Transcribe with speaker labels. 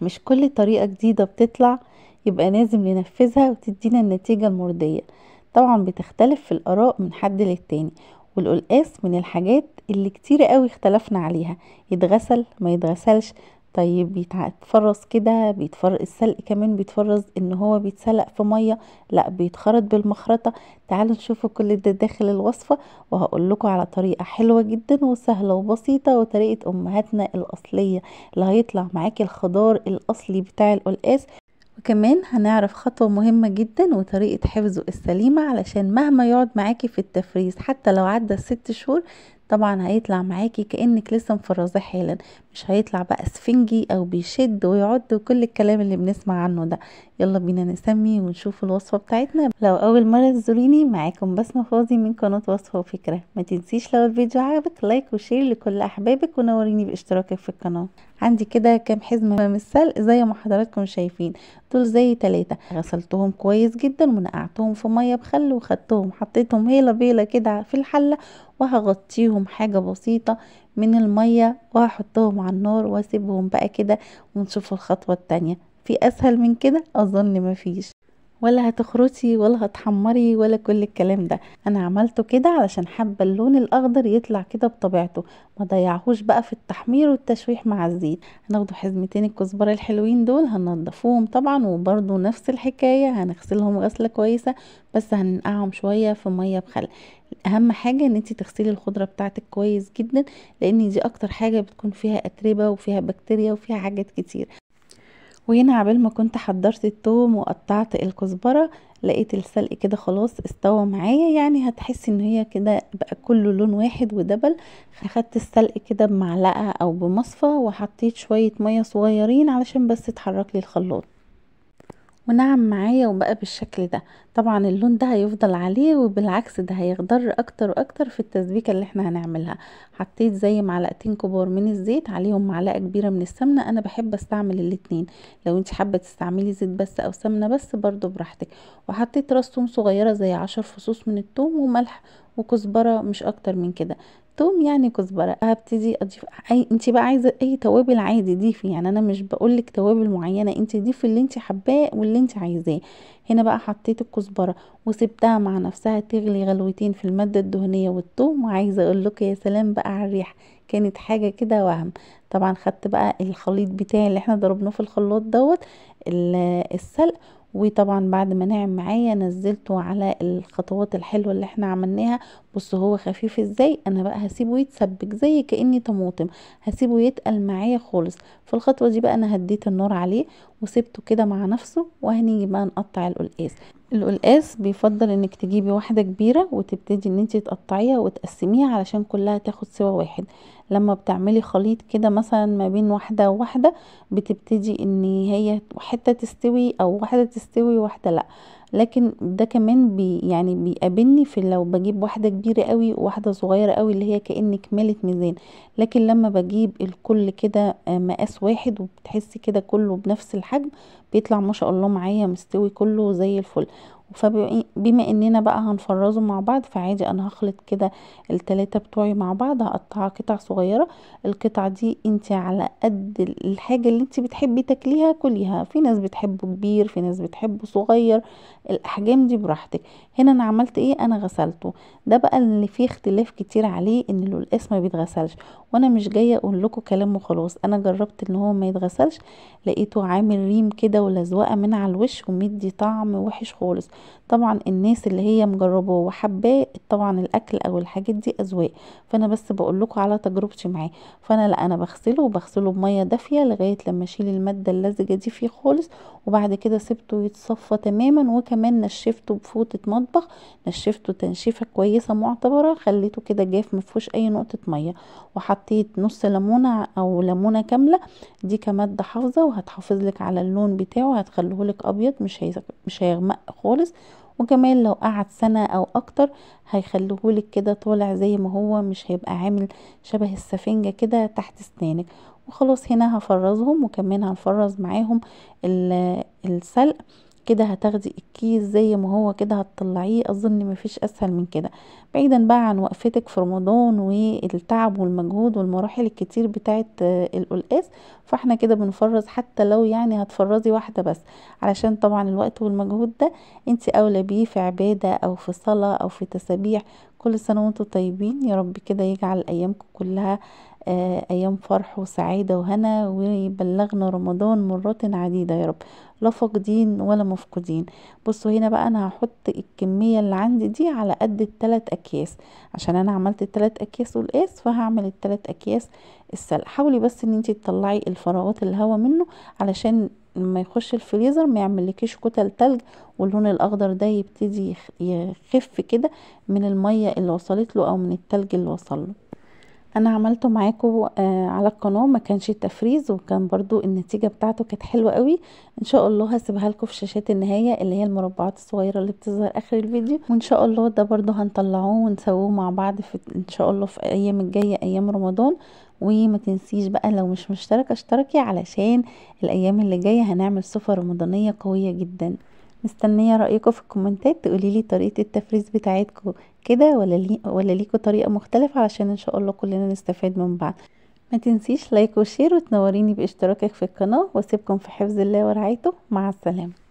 Speaker 1: مش كل طريقة جديدة بتطلع يبقى لازم ننفذها وتدينا النتيجة المرضية طبعا بتختلف في الآراء من حد للتاني والقلقاس من الحاجات اللي كتير قوي اختلفنا عليها يتغسل ما يتغسلش طيب بيتفرز كده بيتفرز السلق كمان بيتفرز ان هو بيتسلق في ميه لا بيتخرط بالمخرطه تعالوا نشوفوا كل ده داخل الوصفه وهقول لكم على طريقه حلوه جدا وسهله وبسيطه وطريقه امهاتنا الاصليه اللي هيطلع معاكي الخضار الاصلي بتاع القلقاس وكمان هنعرف خطوة مهمة جدا وطريقة حفظه السليمة علشان مهما يقعد معاكي في التفريز حتى لو عدى الست شهور طبعا هيطلع معاكي كانك لسه مفرزاه حالا مش هيطلع بقى اسفنجي او بيشد ويعد وكل الكلام اللي بنسمع عنه ده يلا بينا نسمي ونشوف الوصفه بتاعتنا لو اول مره تزوريني معاكم بسمه فاضي من قناه وصفه وفكره ما تنسيش لو الفيديو عجبك لايك وشير لكل احبابك ونوريني باشتراكك في القناه عندي كده كام حزمه من السلق زي ما حضراتكم شايفين دول زي تلاتة غسلتهم كويس جدا ونقعتهم في ميه بخل وخدتهم حطيتهم هيله بيله كده في الحله وهغطيهم عليهم حاجة بسيطة من المية وهحطهم على النار واسيبهم بقى كده ونشوف الخطوة التانية في اسهل من كده اظن مفيش ولا هتخرطي ولا هتحمري ولا كل الكلام ده انا عملته كده علشان حابه اللون الاخضر يطلع كده بطبيعته ما ضيعهوش بقى في التحمير والتشويح مع الزيت هناخدوا حزمتين الكزبره الحلوين دول هننضفوهم طبعا وبرده نفس الحكايه هنغسلهم غسله كويسه بس هننقعهم شويه في ميه بخل اهم حاجه ان انت تغسلي الخضره بتاعتك كويس جدا لان دي اكتر حاجه بتكون فيها اتربه وفيها بكتيريا وفيها حاجات كتير وهنا عبال ما كنت حضرت التوم وقطعت الكزبرة لقيت السلق كده خلاص استوى معايا يعني هتحس ان هي كده بقى كله لون واحد ودبل اخدت السلق كده بمعلقة او بمصفى وحطيت شوية مية صغيرين علشان بس تحرك لي الخلاط ونعم معايا وبقى بالشكل ده طبعا اللون ده هيفضل عليه وبالعكس ده هيخضر اكتر واكتر في التسبيكه اللي احنا هنعملها حطيت زي معلقتين كبار من الزيت عليهم معلقه كبيره من السمنه انا بحب استعمل الاتنين لو انت حابه تستعملي زيت بس او سمنه بس برضو براحتك وحطيت راس توم صغيره زي عشر فصوص من التوم وملح وكزبره مش اكتر من كده توم يعني كزبره هبتدي اضيف أي... انت بقى عايزه اي توابل عادي ضيفي يعني انا مش بقولك توابل معينه انت ضيفي اللي انت حباه واللي انت عايزاه هنا بقى حطيت الكزبره وسبتها مع نفسها تغلي غلوتين في الماده الدهنيه والتوم وعايزه اقول لك يا سلام بقى على الريحه كانت حاجه كده وهم طبعا خدت بقى الخليط بتاعي اللي احنا ضربناه في الخلاط دوت السلق وطبعا بعد ما نعم معايا نزلته على الخطوات الحلوه اللي احنا عملناها بص هو خفيف ازاي انا بقى هسيبه يتسبك زي كاني طماطم هسيبه يتقل معايا خالص في الخطوه دي بقى انا هديت النار عليه وسبته كده مع نفسه وهنيجي بقى نقطع القلقاس القلقاس بيفضل انك تجيبي واحده كبيره وتبتدي ان انت تقطعيها وتقسميها علشان كلها تاخد سوا واحد لما بتعملي خليط كده مثلا ما بين واحده وواحده بتبتدي ان هي حته تستوي او واحده تستوي وواحده لا لكن ده كمان بي يعني بيقابلني في لو بجيب واحده كبيره قوي وواحده صغيره قوي اللي هي كأن كمالة ميزان لكن لما بجيب الكل كده آه، مقاس واحد وبتحسي كده كله بنفس الحجم بيطلع ما شاء الله معايا مستوي كله زي الفل فبما اننا بقى هنفرزه مع بعض فعادي انا هخلط كده التلاتة بتوعي مع بعض هقطعها قطع صغيرة القطع دي انت على قد الحاجة اللي انت بتحبي تاكليها كليها في ناس بتحبه كبير في ناس بتحبه صغير الاحجام دي براحتك هنا انا عملت ايه انا غسلته ده بقى اللي فيه اختلاف كتير عليه ان القلقاس ما بيتغسلش وانا مش جايه اقول لكم كلام وخلاص انا جربت ان هو ما يتغسلش لقيته عامل ريم كده ولزوقه من على الوش ومدي طعم وحش خالص طبعا الناس اللي هي مجرباه وحباه طبعا الاكل او الحاجات دي اذواق فانا بس بقول لكم على تجربتي معاه فانا لا انا بغسله وبغسله بميه دافيه لغايه لما اشيل الماده اللزجه دي فيه خالص وبعد كده سبته يتصفى تماما وكمان نشفته بفوطه مطبخ نشفته تنشيفه كويسه معتبره خليته كده جاف مفيهوش اي نقطه ميه وحطيت نص ليمونه او ليمونه كامله دي كماده حافظه وهتحافظ لك على اللون بتاعه هتخليه لك ابيض مش هيغمق خالص خالص وكمان لو قعد سنة او اكتر هيخليهولك كده طالع زي ما هو مش هيبقى عامل شبه السفنجة كده تحت سنانك وخلاص هنا هفرزهم وكمان هنفرز معاهم السلق كده هتاخدي الكيس زي ما هو كده هتطلعيه اظن مفيش اسهل من كده بعيدا بقى عن وقفتك في رمضان والتعب والمجهود والمراحل الكتير بتاعه آه، القلقاس فاحنا كده بنفرز حتى لو يعني هتفرزي واحده بس علشان طبعا الوقت والمجهود ده انت اولى بيه في عباده او في صلاه او في تسبيح كل سنة وانتم طيبين يا رب كده يجعل أيامكم كلها آه، أيام فرح وسعادة وهنا ويبلغنا رمضان مرات عديدة يا رب لا فاقدين ولا مفقودين بصوا هنا بقى أنا هحط الكمية اللي عندي دي على قد الثلاث أكياس عشان أنا عملت الثلاث أكياس والقاس فهعمل الثلاث أكياس السلق حاولي بس إن انت تطلعي الفراغات الهوا منه علشان لما يخش الفريزر ما يعملكيش كتل تلج واللون الاخضر ده يبتدي يخف كده من الميه اللي وصلت له او من التلج اللي وصل له انا عملته معاكم آه، على القناه ما كانش تفريز وكان برضو النتيجه بتاعته كانت حلوه قوي ان شاء الله هسيبها لكم في شاشات النهايه اللي هي المربعات الصغيره اللي بتظهر اخر الفيديو وان شاء الله ده برضو هنطلعوه ونسووه مع بعض في ان شاء الله في الايام الجايه ايام رمضان وما تنسيش بقى لو مش مشتركه اشتركي علشان الايام اللي جايه هنعمل سفره رمضانيه قويه جدا مستنيه رايكم في الكومنتات تقولي لي طريقه التفريز بتاعتكم كده ولا لي ولا ليكوا طريقه مختلفه علشان ان شاء الله كلنا نستفاد من بعض ما تنسيش لايك وشير وتنوريني باشتراكك في القناه واسيبكم في حفظ الله ورعايته مع السلامه